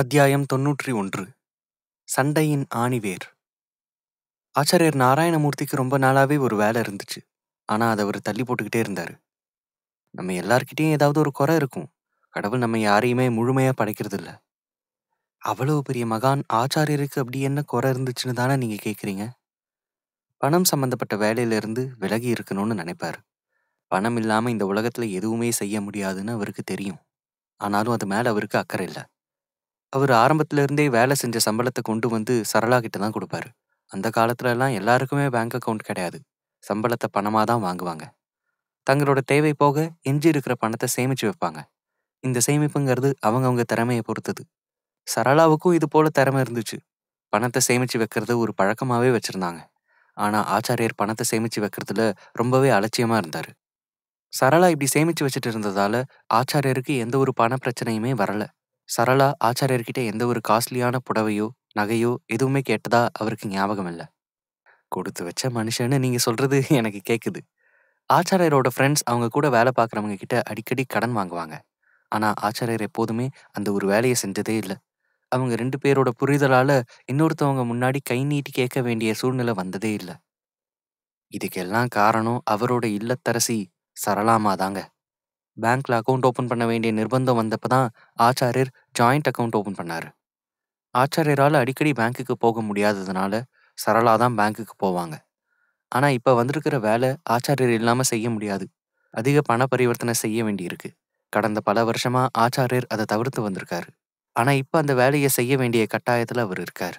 அத்தியாயம் தொன்னூற்றி ஒன்று சண்டையின் ஆணிவேர் ஆச்சாரியர் நாராயணமூர்த்திக்கு ரொம்ப நாளாகவே ஒரு வேலை இருந்துச்சு ஆனால் அதை அவர் தள்ளி போட்டுக்கிட்டே இருந்தார் நம்ம எல்லார்கிட்டேயும் ஏதாவது ஒரு குறை இருக்கும் கடவுள் நம்ம யாரையுமே முழுமையாக படைக்கிறதில்ல அவ்வளவு பெரிய மகான் ஆச்சாரியருக்கு அப்படி என்ன குறை இருந்துச்சுன்னு தானே நீங்கள் கேட்குறீங்க பணம் சம்மந்தப்பட்ட வேலையிலிருந்து விலகி இருக்கணும்னு நினைப்பார் பணம் இல்லாமல் இந்த உலகத்தில் எதுவுமே செய்ய முடியாதுன்னு அவருக்கு தெரியும் ஆனாலும் அது மேலே அவருக்கு அக்கறை இல்லை அவர் ஆரம்பத்துல இருந்தே வேலை செஞ்ச சம்பளத்தை கொண்டு வந்து சரளா கிட்ட தான் கொடுப்பாரு அந்த காலத்துல எல்லாம் எல்லாருக்குமே பேங்க் அக்கவுண்ட் கிடையாது சம்பளத்தை பணமாக தான் வாங்குவாங்க தங்களோட தேவை போக எஞ்சி இருக்கிற பணத்தை சேமிச்சு வைப்பாங்க இந்த சேமிப்புங்கிறது அவங்கவுங்க திறமையை பொறுத்தது சரளாவுக்கும் இது போல திறமை இருந்துச்சு பணத்தை சேமிச்சு வைக்கிறது ஒரு பழக்கமாகவே வச்சுருந்தாங்க ஆனால் ஆச்சாரியர் பணத்தை சேமிச்சு வைக்கிறதுல ரொம்பவே அலட்சியமாக இருந்தார் சரளா இப்படி சேமிச்சு வச்சுட்டு இருந்ததால ஆச்சாரியருக்கு எந்த ஒரு பண பிரச்சனையுமே வரலை சரளா ஆச்சாரியர்கிட்ட எந்த ஒரு காஸ்ட்லியான புடவையோ நகையோ எதுவுமே கேட்டதா அவருக்கு ஞாபகம் இல்லை கொடுத்து வச்ச மனுஷன்னு நீங்கள் சொல்கிறது எனக்கு கேட்குது ஆச்சாரியரோட ஃப்ரெண்ட்ஸ் அவங்க கூட வேலை பார்க்குறவங்க கிட்ட அடிக்கடி கடன் வாங்குவாங்க ஆனால் ஆச்சாரியர் எப்போதுமே அந்த ஒரு வேலையை செஞ்சதே இல்லை அவங்க ரெண்டு பேரோட புரிதலால் இன்னொருத்தவங்க முன்னாடி கை நீட்டி கேட்க வேண்டிய சூழ்நிலை வந்ததே இல்லை இதுக்கெல்லாம் காரணம் அவரோட இல்லத்தரசி சரளாமாதாங்க தாங்க பேங்க்ல அக்கௌண்ட் ஓப்பன் பண்ண வேண்டிய நிர்பந்தம் வந்தப்போ தான் ஆச்சாரியர் ஜாயிண்ட் அக்கௌண்ட் ஓப்பன் பண்ணார் ஆச்சாரியரால் அடிக்கடி பேங்க்குக்கு போக முடியாததுனால சரளா தான் பேங்க்குக்கு போவாங்க ஆனால் இப்போ வந்திருக்கிற வேலை ஆச்சாரியர் இல்லாமல் செய்ய முடியாது அதிக பண பரிவர்த்தனை செய்ய வேண்டியிருக்கு கடந்த பல வருஷமாக ஆச்சாரியர் அதை தவிர்த்து வந்திருக்காரு ஆனால் இப்போ அந்த வேலையை செய்ய வேண்டிய கட்டாயத்தில் அவர் இருக்கார்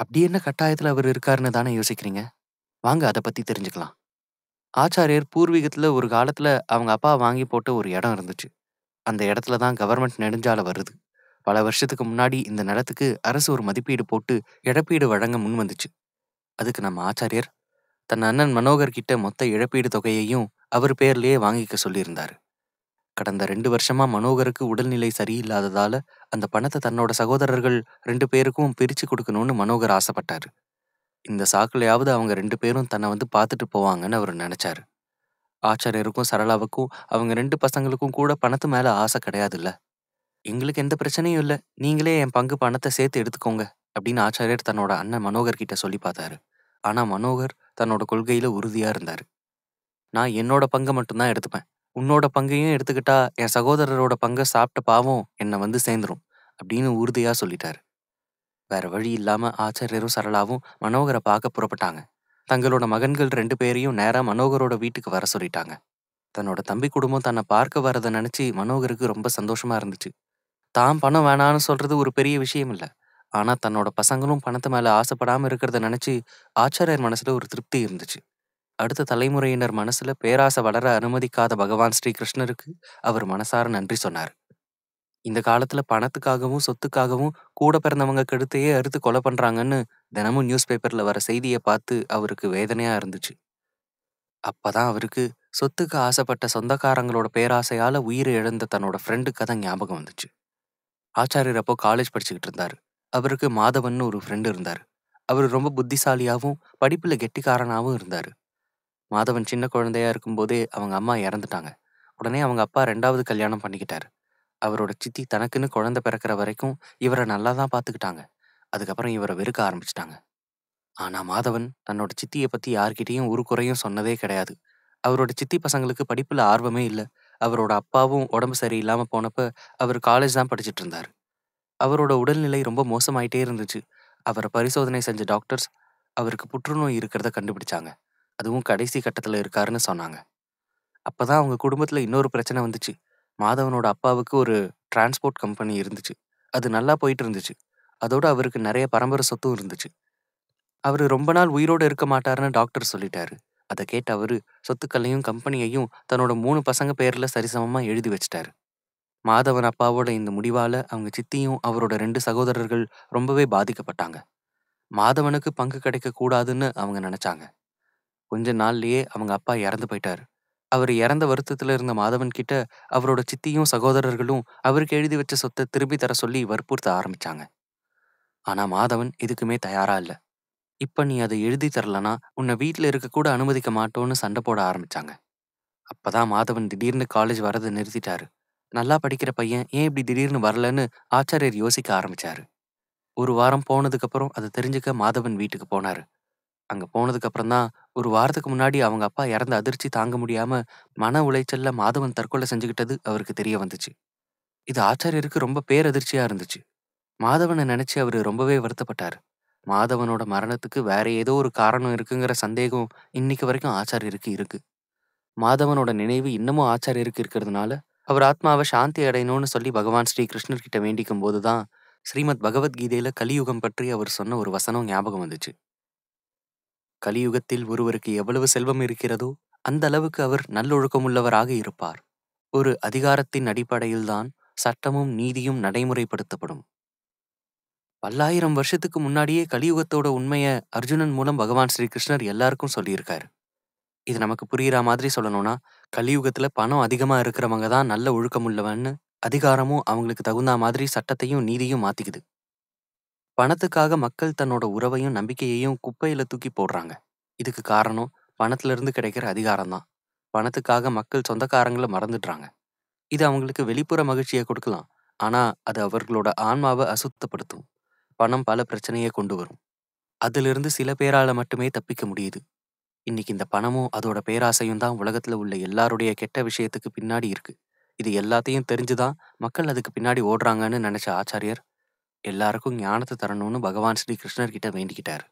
அப்படி என்ன கட்டாயத்தில் அவர் இருக்காருன்னு தானே யோசிக்கிறீங்க வாங்க அதை பற்றி தெரிஞ்சுக்கலாம் ஆச்சாரியார் பூர்வீகத்தில் ஒரு காலத்தில் அவங்க அப்பா வாங்கி போட்ட ஒரு இடம் இருந்துச்சு. அந்த இடத்துல தான் கவர்மெண்ட் நெடுஞ்சால வருது. பல வருஷத்துக்கு முன்னாடி இந்த நிலத்துக்கு அரசு ஒரு மதிப்பீடு போட்டு இழப்பீடு வழங்க முன் வந்துச்சு. அதுக்கு நம்ம ஆச்சாரியார் தன் அண்ணன் மனோகர் கிட்ட மொத்த இழப்பீடு தொகையையும் அவர் பேர்லேயே வாங்கிக்க சொல்லியிருந்தாரு. கடந்த ரெண்டு வருஷமா மனோகருக்கு உடல்நிலை சரியில்லாததால அந்த பணத்தை தன்னோட சகோதரர்கள் ரெண்டு பேருக்கும் பிரிச்சு கொடுக்கணும்னு மனோகர் ஆசைப்பட்டாரு. இந்த சாக்குலையாவது அவங்க ரெண்டு பேரும் தன்னை வந்து பார்த்துட்டு போவாங்கன்னு அவர் நினச்சாரு ஆச்சாரியருக்கும் சரளாவுக்கும் அவங்க ரெண்டு பசங்களுக்கும் கூட பணத்து மேலே ஆசை கிடையாதுல்ல எங்களுக்கு எந்த பிரச்சனையும் இல்லை நீங்களே என் பங்கு பணத்தை சேர்த்து எடுத்துக்கோங்க அப்படின்னு ஆச்சாரியர் தன்னோட அண்ணன் மனோகர் கிட்ட சொல்லி பார்த்தாரு ஆனால் மனோகர் தன்னோட கொள்கையில் உறுதியாக இருந்தார் நான் என்னோட பங்கை மட்டும்தான் எடுத்துப்பேன் உன்னோட பங்கையும் எடுத்துக்கிட்டா என் சகோதரரோட பங்கை சாப்பிட்ட பாவம் என்னை வந்து சேர்ந்துடும் அப்படின்னு உறுதியாக சொல்லிட்டாரு வேற வழி இல்லாம ஆச்சாரியரும் சரளாவும் மனோகரை பார்க்க புறப்பட்டாங்க தங்களோட மகன்கள் ரெண்டு பேரையும் நேரா மனோகரோட வீட்டுக்கு வர சொல்லிட்டாங்க தன்னோட தம்பி குடும்பம் தன்னை பார்க்க வரதை நினைச்சு மனோகருக்கு ரொம்ப சந்தோஷமா இருந்துச்சு தான் பணம் வேணான்னு சொல்றது ஒரு பெரிய விஷயம் இல்லை ஆனா தன்னோட பசங்களும் பணத்து மேல ஆசைப்படாம இருக்கிறத நினைச்சு ஆச்சாரியர் மனசுல ஒரு திருப்தி இருந்துச்சு அடுத்த தலைமுறையினர் மனசுல பேராசை வளர அனுமதிக்காத பகவான் ஸ்ரீ கிருஷ்ணருக்கு அவர் மனசார நன்றி சொன்னார் இந்த காலத்துல பணத்துக்காகவும், சொத்துக்காகவும் கூட பிறந்தவங்க கெடுத்தையே அறுத்து கொலை பண்றாங்கன்னு தினமும் நியூஸ் பேப்பர்ல வர செய்திய பார்த்து அவருக்கு வேதனையா இருந்துச்சு. அப்பதான் அவருக்கு சொத்துக்கு ஆசைப்பட்ட சொந்தக்காரங்களோட பேராசையால உயிர் இழந்த தன்னோட ஃப்ரெண்டு கதை ஞாபகம் வந்துச்சு. ஆச்சாரியர் அப்போ காலேஜ் படிச்சுக்கிட்டு இருந்தாரு. அவருக்கு மாதவன்னு ஒரு ஃப்ரெண்டு இருந்தாரு. அவர் ரொம்ப புத்திசாலியாகவும் படிப்புல கெட்டிக்காரனாகவும் இருந்தாரு. மாதவன் சின்ன குழந்தையா இருக்கும்போதே அவங்க அம்மா இறந்துட்டாங்க. உடனே அவங்க அப்பா ரெண்டாவது கல்யாணம் பண்ணிக்கிட்டாரு. அவரோட சித்தி தனக்குன்னு குழந்தை பிறக்கிற வரைக்கும் இவரை நல்லா தான் பார்த்துக்கிட்டாங்க அதுக்கப்புறம் இவரை வெறுக்க ஆரம்பிச்சிட்டாங்க ஆனால் மாதவன் தன்னோட சித்தியை பற்றி யார்கிட்டையும் ஒரு குறையும் சொன்னதே கிடையாது அவரோட சித்தி பசங்களுக்கு படிப்பில் ஆர்வமே இல்லை அவரோட அப்பாவும் உடம்பு சரியில்லாமல் போனப்ப அவர் காலேஜ் தான் படிச்சுட்டு இருந்தார் அவரோட உடல்நிலை ரொம்ப மோசமாயிட்டே இருந்துச்சு அவரை பரிசோதனை செஞ்ச டாக்டர்ஸ் அவருக்கு புற்றுநோய் இருக்கிறத கண்டுபிடிச்சாங்க அதுவும் கடைசி கட்டத்தில் இருக்காருன்னு சொன்னாங்க அப்போ தான் அவங்க குடும்பத்தில் இன்னொரு பிரச்சனை வந்துச்சு மாதவனோட அப்பாவுக்கு ஒரு டிரான்ஸ்போர்ட் கம்பெனி இருந்துச்சு அது நல்லா போயிட்டு இருந்துச்சு அதோடு அவருக்கு நிறைய பரம்பரை சொத்தும் இருந்துச்சு அவர் ரொம்ப நாள் உயிரோடு இருக்க மாட்டார்னு டாக்டர் சொல்லிட்டாரு அதை கேட்ட அவர் சொத்துக்களையும் கம்பெனியையும் தன்னோட மூணு பசங்க பேரில் சரிசமமாக எழுதி வச்சிட்டாரு மாதவன் அப்பாவோட இந்த முடிவால் அவங்க சித்தியும் அவரோட ரெண்டு சகோதரர்கள் ரொம்பவே பாதிக்கப்பட்டாங்க மாதவனுக்கு பங்கு கிடைக்கக்கூடாதுன்னு அவங்க நினச்சாங்க கொஞ்ச நாள்லேயே அவங்க அப்பா இறந்து போயிட்டாரு அவர் இறந்த வருத்தத்தில் இருந்த மாதவன் கிட்ட அவரோட சித்தியும் சகோதரர்களும் அவருக்கு எழுதி வச்ச சொத்தை திரும்பி தர சொல்லி வற்புறுத்த ஆரம்பிச்சாங்க ஆனா மாதவன் இதுக்குமே தயாரா இல்ல இப்ப நீ அதை எழுதி தரலனா உன்னை வீட்டில் இருக்க கூட அனுமதிக்க மாட்டோன்னு சண்டை போட ஆரம்பிச்சாங்க அப்பதான் மாதவன் திடீர்னு காலேஜ் வரதை நிறுத்திட்டாரு நல்லா படிக்கிற பையன் ஏன் இப்படி திடீர்னு வரலன்னு ஆச்சாரியர் யோசிக்க ஆரம்பிச்சாரு ஒரு வாரம் போனதுக்கப்புறம் அதை தெரிஞ்சுக்க மாதவன் வீட்டுக்கு போனாரு அங்கே போனதுக்கு அப்புறம் தான் ஒரு வாரத்துக்கு முன்னாடி அவங்க அப்பா இறந்த அதிர்ச்சி தாங்க முடியாமல் மன உளைச்சல்ல மாதவன் தற்கொலை செஞ்சுக்கிட்டது அவருக்கு தெரிய வந்துச்சு இது ஆச்சாரியருக்கு ரொம்ப பேரதிர்ச்சியாக இருந்துச்சு மாதவனை நினச்சி அவர் ரொம்பவே வருத்தப்பட்டார் மாதவனோட மரணத்துக்கு வேற ஏதோ ஒரு காரணம் இருக்குங்கிற சந்தேகம் இன்னைக்கு வரைக்கும் ஆச்சாரியருக்கு இருக்கு மாதவனோட நினைவு இன்னமும் ஆச்சாரியருக்கு இருக்கிறதுனால அவர் ஆத்மாவை சாந்தி அடையணும்னு சொல்லி பகவான் ஸ்ரீ கிருஷ்ணர்கிட்ட வேண்டிக்கும் போதுதான் ஸ்ரீமத் பகவத்கீதையில கலியுகம் பற்றி அவர் சொன்ன ஒரு வசனம் ஞாபகம் வந்துச்சு கலியுகத்தில் ஒருவருக்கு எவ்வளவு செல்வம் இருக்கிறதோ அந்த அளவுக்கு அவர் நல்லொழுக்கமுள்ளவராக இருப்பார் ஒரு அதிகாரத்தின் அடிப்படையில்தான் சட்டமும் நீதியும் நடைமுறைப்படுத்தப்படும் பல்லாயிரம் வருஷத்துக்கு முன்னாடியே கலியுகத்தோட உண்மையை அர்ஜுனன் மூலம் பகவான் ஸ்ரீகிருஷ்ணர் எல்லாருக்கும் சொல்லியிருக்காரு இது நமக்கு புரிகிற மாதிரி சொல்லணும்னா கலியுகத்துல பணம் அதிகமா இருக்கிறவங்க தான் நல்ல ஒழுக்கம் உள்ளவன்னு அதிகாரமும் அவங்களுக்கு தகுந்த மாதிரி சட்டத்தையும் நீதியும் மாற்றிக்குது பணத்துக்காக மக்கள் தன்னோட உறவையும் நம்பிக்கையையும் குப்பையில தூக்கி போடுறாங்க இதுக்கு காரணம் பணத்துல இருந்து கிடைக்கிற அதிகாரம் தான் பணத்துக்காக மக்கள் சொந்தக்காரங்களை மறந்துடுறாங்க இது அவங்களுக்கு வெளிப்புற மகிழ்ச்சியை கொடுக்கலாம் ஆனா அது அவர்களோட ஆன்மாவை அசுத்தப்படுத்தும் பணம் பல பிரச்சனையை கொண்டு வரும் அதிலிருந்து சில பேரால மட்டுமே தப்பிக்க முடியுது இன்னைக்கு இந்த பணமும் அதோட பேராசையும் தான் உலகத்துல உள்ள எல்லாருடைய கெட்ட விஷயத்துக்கு பின்னாடி இருக்கு இது எல்லாத்தையும் தெரிஞ்சுதான் மக்கள் அதுக்கு பின்னாடி ஓடுறாங்கன்னு நினைச்ச ஆச்சாரியர் எல்லாருக்கும் ஞானத்தை தரணும்னு பகவான் ஸ்ரீ கிருஷ்ணர்கிட்ட வேண்டிக்கிட்டார்